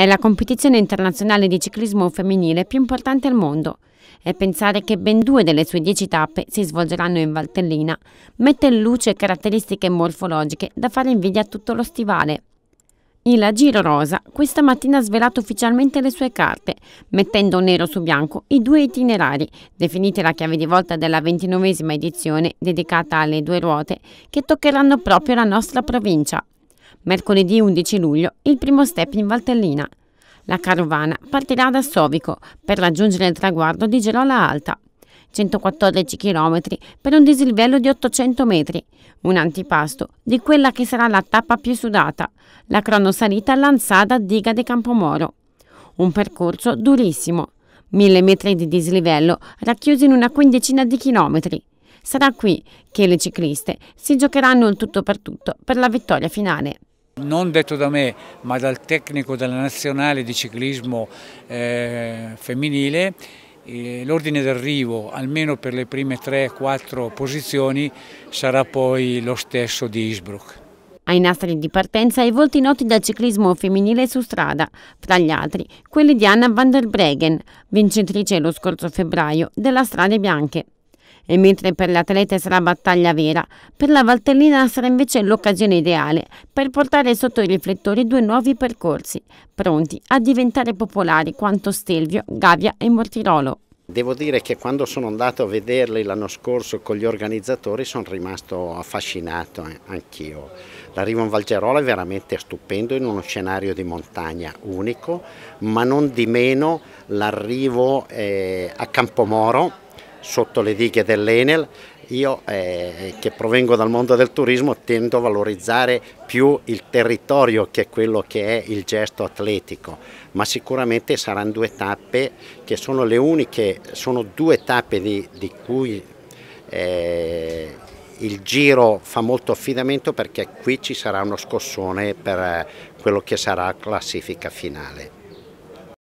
È la competizione internazionale di ciclismo femminile più importante al mondo e pensare che ben due delle sue dieci tappe si svolgeranno in Valtellina mette in luce caratteristiche morfologiche da fare invidia a tutto lo stivale. Il Giro Rosa questa mattina ha svelato ufficialmente le sue carte, mettendo nero su bianco i due itinerari, definiti la chiave di volta della ventinovesima edizione dedicata alle due ruote, che toccheranno proprio la nostra provincia. Mercoledì 11 luglio il primo step in Valtellina. La carovana partirà da Sovico per raggiungere il traguardo di Gerola Alta. 114 km per un dislivello di 800 metri, un antipasto di quella che sarà la tappa più sudata, la cronosalita a Diga de Campomoro. Un percorso durissimo, 1000 metri di dislivello racchiusi in una quindicina di chilometri, Sarà qui che le cicliste si giocheranno il tutto per tutto per la vittoria finale non detto da me ma dal tecnico della nazionale di ciclismo eh, femminile, eh, l'ordine d'arrivo almeno per le prime 3-4 posizioni sarà poi lo stesso di Innsbruck. Ai nastri di partenza i volti noti dal ciclismo femminile su strada, tra gli altri quelli di Anna van der Bregen, vincitrice lo scorso febbraio della Strade Bianche e mentre per l'atleta sarà battaglia vera, per la Valtellina sarà invece l'occasione ideale per portare sotto i riflettori due nuovi percorsi, pronti a diventare popolari quanto Stelvio, Gavia e Mortirolo. Devo dire che quando sono andato a vederli l'anno scorso con gli organizzatori sono rimasto affascinato eh, anch'io. L'arrivo in Valgerola è veramente stupendo in uno scenario di montagna unico, ma non di meno l'arrivo eh, a Campomoro sotto le dighe dell'Enel. Io eh, che provengo dal mondo del turismo tendo a valorizzare più il territorio che quello che è il gesto atletico, ma sicuramente saranno due tappe che sono le uniche, sono due tappe di, di cui eh, il giro fa molto affidamento perché qui ci sarà uno scossone per eh, quello che sarà la classifica finale.